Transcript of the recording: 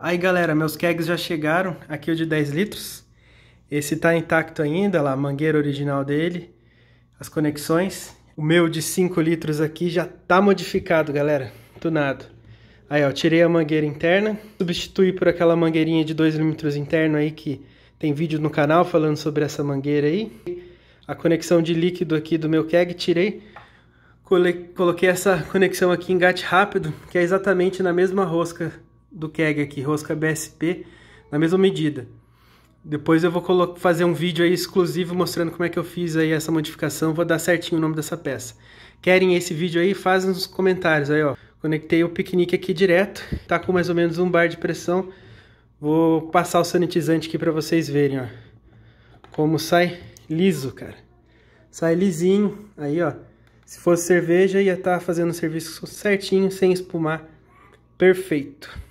Aí galera, meus kegs já chegaram, aqui é o de 10 litros. Esse tá intacto ainda, lá, a mangueira original dele, as conexões. O meu de 5 litros aqui já tá modificado, galera, tunado. Aí ó, tirei a mangueira interna, substituí por aquela mangueirinha de 2 litros interno aí que tem vídeo no canal falando sobre essa mangueira aí. A conexão de líquido aqui do meu keg tirei, coloquei essa conexão aqui em engate rápido, que é exatamente na mesma rosca do keg aqui, rosca BSP, na mesma medida. Depois eu vou fazer um vídeo aí exclusivo mostrando como é que eu fiz aí essa modificação, vou dar certinho o nome dessa peça. Querem esse vídeo aí? faz nos comentários aí, ó. Conectei o piquenique aqui direto, tá com mais ou menos um bar de pressão. Vou passar o sanitizante aqui para vocês verem, ó. Como sai liso, cara. Sai lisinho, aí, ó. Se fosse cerveja, ia estar tá fazendo o serviço certinho, sem espumar. Perfeito.